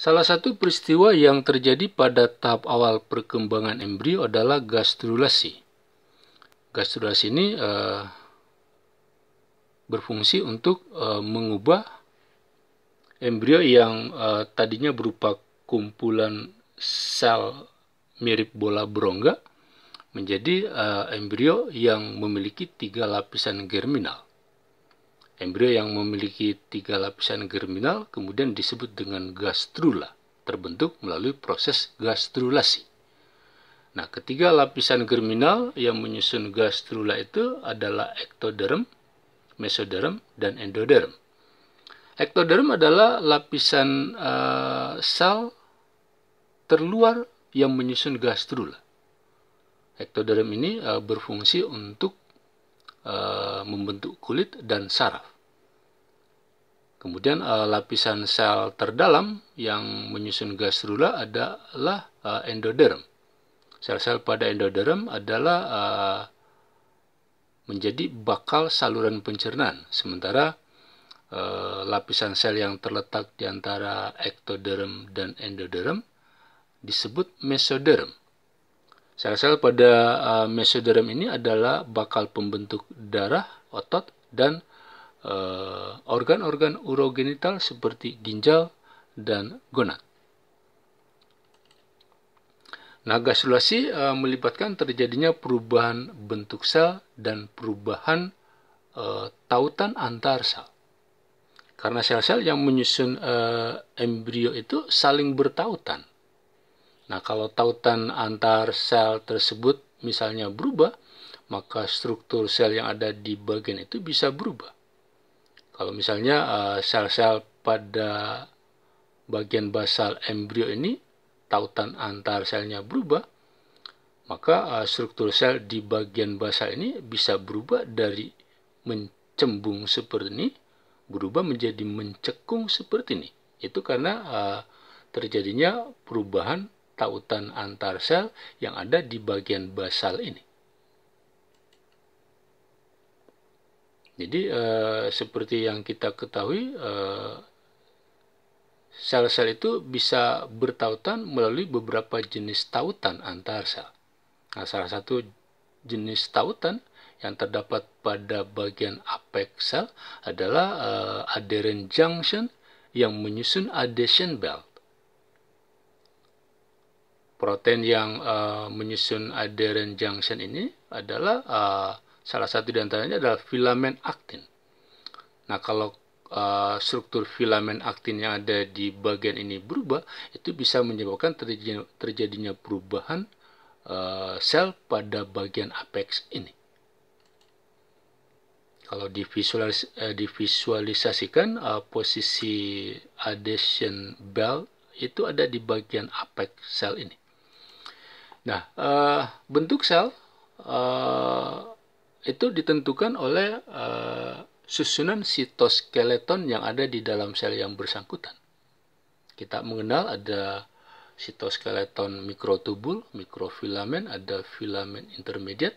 Salah satu peristiwa yang terjadi pada tahap awal perkembangan embrio adalah gastrulasi. Gastrulasi ini uh, berfungsi untuk uh, mengubah embrio yang uh, tadinya berupa kumpulan sel mirip bola berongga menjadi uh, embrio yang memiliki tiga lapisan germinal. Embrio yang memiliki tiga lapisan germinal kemudian disebut dengan gastrula, terbentuk melalui proses gastrulasi. Nah, ketiga lapisan germinal yang menyusun gastrula itu adalah ektoderm, mesoderm, dan endoderm. Ektoderm adalah lapisan uh, sel terluar yang menyusun gastrula. Ektoderm ini uh, berfungsi untuk e, membentuk kulit dan saraf. Kemudian e, lapisan sel terdalam yang menyusun gastrula adalah e, endoderm. Sel-sel pada endoderm adalah e, menjadi bakal saluran pencernaan, sementara e, lapisan sel yang terletak di antara ektoderm dan endoderm disebut mesoderm. Sel-sel pada uh, eh, mesoderm ini adalah bakal pembentuk darah, otot, dan eh, organ-organ uh, urogenital seperti ginjal dan gonad. Nah, gastrulasi uh, eh, melibatkan terjadinya perubahan bentuk sel dan perubahan uh, tautan antar sel. Karena sel-sel yang menyusun uh, embrio itu saling bertautan. Nah, kalau tautan antar sel tersebut misalnya berubah, maka struktur sel yang ada di bagian itu bisa berubah. Kalau misalnya eh, sel-sel pada bagian basal embrio ini tautan antar selnya berubah, maka eh, struktur sel di bagian basal ini bisa berubah dari mencembung seperti ini berubah menjadi mencekung seperti ini. Itu karena uh, terjadinya perubahan tautan antar sel yang ada di bagian basal ini. Jadi eh, seperti yang kita ketahui eh, sel-sel itu bisa bertautan melalui beberapa jenis tautan antar sel. Nah, salah satu jenis tautan yang terdapat pada bagian apex sel adalah eh, adherent junction yang menyusun adhesion belt protein yang uh, menyusun adherent junction ini adalah uh, salah satu diantaranya adalah filamen aktin. Nah kalau Uh, struktur filamen aktin yang ada di bagian ini berubah, itu bisa menyebabkan terjadinya, terjadinya perubahan uh, sel pada bagian apex ini. Kalau divisualis, uh, divisualisasikan uh, posisi adhesion belt itu ada di bagian apex sel ini. Nah, uh, bentuk sel uh, itu ditentukan oleh uh, susunan sitoskeleton yang ada di dalam sel yang bersangkutan. Kita mengenal ada sitoskeleton mikrotubul, mikrofilamen, ada filamen intermediate.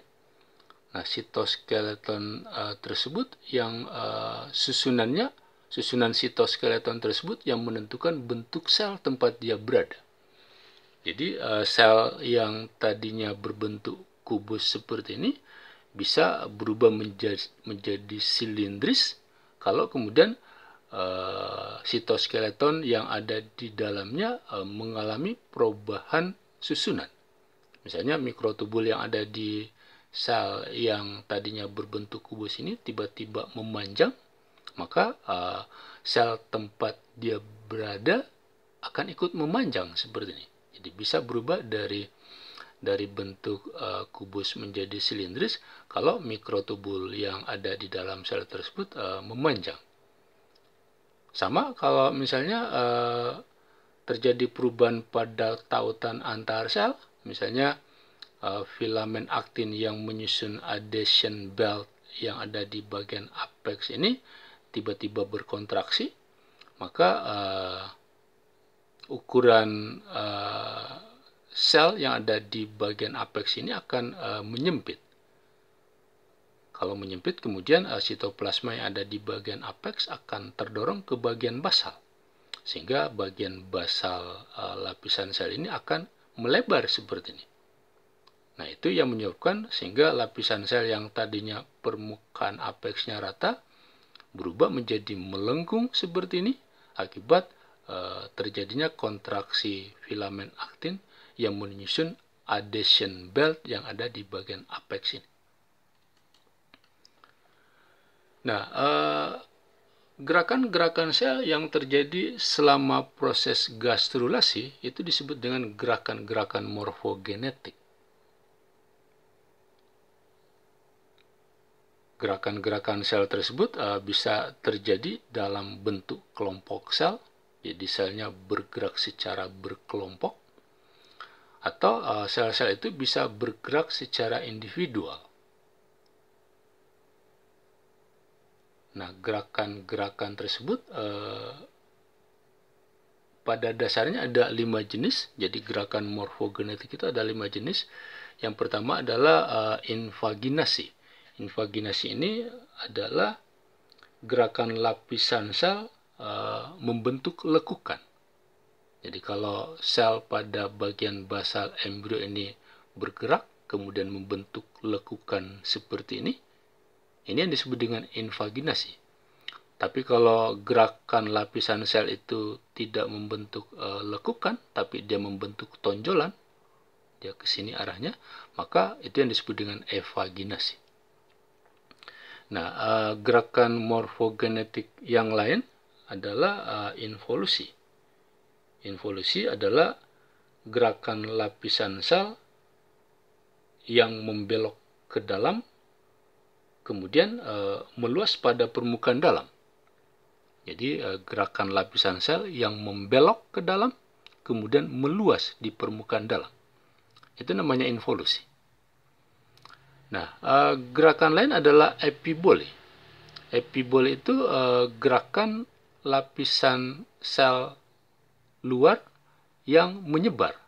Nah, sitoskeleton uh, tersebut yang uh, susunannya, susunan sitoskeleton tersebut yang menentukan bentuk sel tempat dia berada. Jadi uh, sel yang tadinya berbentuk kubus seperti ini bisa berubah menjadi, menjadi silindris kalau kemudian uh, sitoskeleton yang ada di dalamnya uh, mengalami perubahan susunan. Misalnya mikrotubul yang ada di sel yang tadinya berbentuk kubus ini tiba-tiba memanjang, maka uh, sel tempat dia berada akan ikut memanjang seperti ini. Jadi bisa berubah dari dari bentuk uh, kubus menjadi silindris kalau mikrotubul yang ada di dalam sel tersebut uh, memanjang. Sama kalau misalnya uh, terjadi perubahan pada tautan antar sel, misalnya uh, filamen aktin yang menyusun adhesion belt yang ada di bagian apex ini tiba-tiba berkontraksi, maka uh, ukuran uh, sel yang ada di bagian apex ini akan uh, menyempit. Kalau menyempit, kemudian uh, sitoplasma yang ada di bagian apex akan terdorong ke bagian basal, sehingga bagian basal uh, lapisan sel ini akan melebar seperti ini. Nah, itu yang menyebabkan sehingga lapisan sel yang tadinya permukaan apexnya rata berubah menjadi melengkung seperti ini akibat Eh, terjadinya kontraksi filamen aktin yang menyusun adhesion belt yang ada di bagian apex ini. Nah, eh, gerakan-gerakan sel yang terjadi selama proses gastrulasi itu disebut dengan gerakan-gerakan morfogenetik. Gerakan-gerakan sel tersebut eh, bisa terjadi dalam bentuk kelompok sel, jadi ya, selnya bergerak secara berkelompok atau eh, sel-sel itu bisa bergerak secara individual. Nah, gerakan-gerakan tersebut uh, pada dasarnya ada lima jenis. Jadi gerakan morfogenetik itu ada lima jenis. Yang pertama adalah uh, invaginasi. Invaginasi ini adalah gerakan lapisan sel e, membentuk lekukan. Jadi kalau sel pada bagian basal embrio ini bergerak kemudian membentuk lekukan seperti ini, ini yang disebut dengan invaginasi. Tapi kalau gerakan lapisan sel itu tidak membentuk e, lekukan, tapi dia membentuk tonjolan, dia ke sini arahnya, maka itu yang disebut dengan evaginasi. Nah, eh, gerakan morfogenetik yang lain adalah uh, involusi. Involusi adalah gerakan lapisan sel yang membelok ke dalam kemudian uh, meluas pada permukaan dalam. Jadi uh, gerakan lapisan sel yang membelok ke dalam kemudian meluas di permukaan dalam. Itu namanya involusi. Nah, gerakan lain adalah epibole. Epibole itu gerakan lapisan sel luar yang menyebar.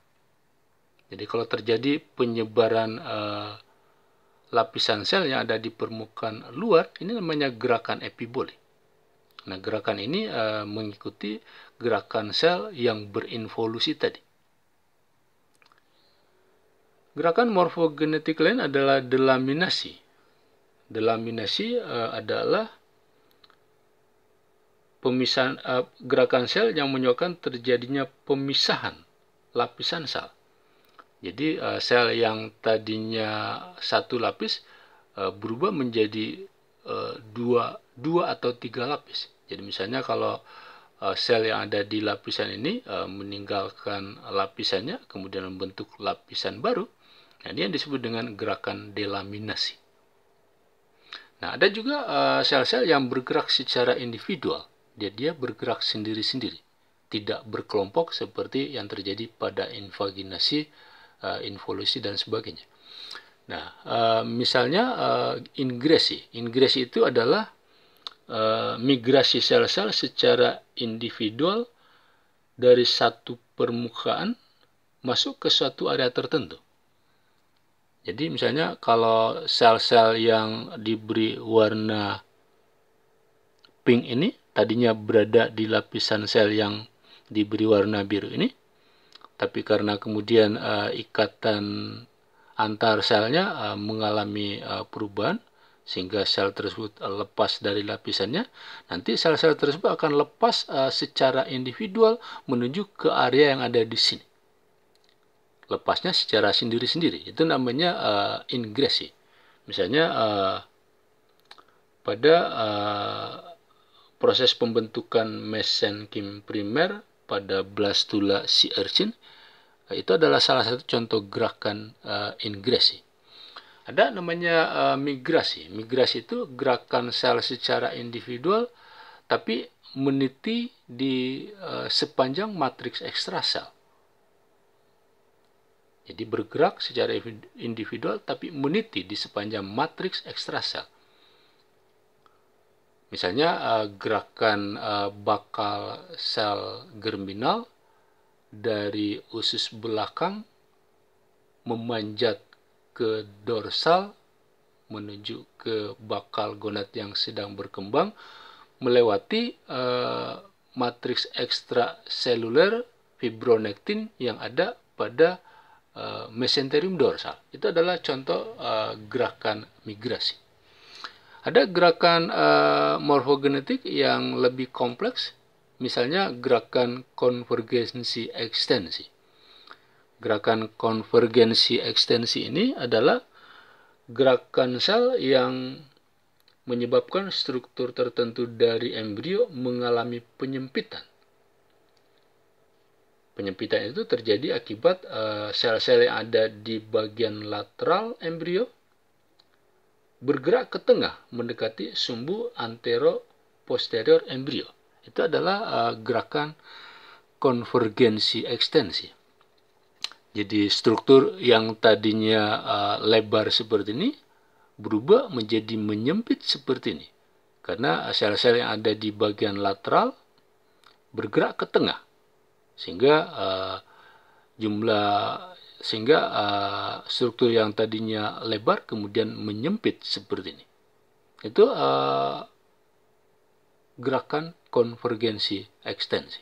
Jadi kalau terjadi penyebaran eh, lapisan sel yang ada di permukaan luar, ini namanya gerakan epibolik. Nah, gerakan ini eh, mengikuti gerakan sel yang berinvolusi tadi. Gerakan morfogenetik lain adalah delaminasi. Delaminasi eh, adalah pemisahan uh, gerakan sel yang menyebabkan terjadinya pemisahan lapisan sel. Jadi uh, sel yang tadinya satu lapis uh, berubah menjadi uh, dua, dua atau tiga lapis. Jadi misalnya kalau uh, sel yang ada di lapisan ini uh, meninggalkan lapisannya, kemudian membentuk lapisan baru, nah ini yang disebut dengan gerakan delaminasi. Nah ada juga sel-sel uh, yang bergerak secara individual dia dia bergerak sendiri-sendiri, tidak berkelompok seperti yang terjadi pada invaginasi, uh, involusi dan sebagainya. Nah, uh, misalnya uh, ingresi, ingresi itu adalah uh, migrasi sel-sel secara individual dari satu permukaan masuk ke suatu area tertentu. Jadi misalnya kalau sel-sel yang diberi warna pink ini tadinya berada di lapisan sel yang diberi warna biru ini, tapi karena kemudian uh, ikatan antar selnya uh, mengalami uh, perubahan sehingga sel tersebut uh, lepas dari lapisannya, nanti sel-sel tersebut akan lepas uh, secara individual menuju ke area yang ada di sini. Lepasnya secara sendiri-sendiri, itu namanya uh, ingresi. Misalnya uh, pada uh, proses pembentukan mesenkim primer pada blastula si urchin eh, itu adalah salah satu contoh gerakan uh, ingresi. Ada namanya uh, migrasi. Migrasi itu gerakan sel secara individual tapi meniti di uh, sepanjang matriks ekstrasel. Jadi bergerak secara individual tapi meniti di sepanjang matriks ekstrasel. Misalnya uh, gerakan uh, bakal sel germinal dari usus belakang memanjat ke dorsal menuju ke bakal gonad yang sedang berkembang melewati uh, matriks ekstraseluler fibronektin yang ada pada uh, mesenterium dorsal. Itu adalah contoh uh, gerakan migrasi. Ada gerakan uh, morfogenetik yang lebih kompleks, misalnya gerakan konvergensi ekstensi. Gerakan konvergensi ekstensi ini adalah gerakan sel yang menyebabkan struktur tertentu dari embrio mengalami penyempitan. Penyempitan itu terjadi akibat eh, sel-sel uh, yang ada di bagian lateral embrio bergerak ke tengah mendekati sumbu antero-posterior embrio. Itu adalah uh, gerakan konvergensi ekstensi. Jadi struktur yang tadinya uh, lebar seperti ini berubah menjadi menyempit seperti ini. Karena sel-sel yang ada di bagian lateral bergerak ke tengah. Sehingga uh, jumlah sehingga uh, struktur yang tadinya lebar kemudian menyempit seperti ini itu uh, gerakan konvergensi ekstensi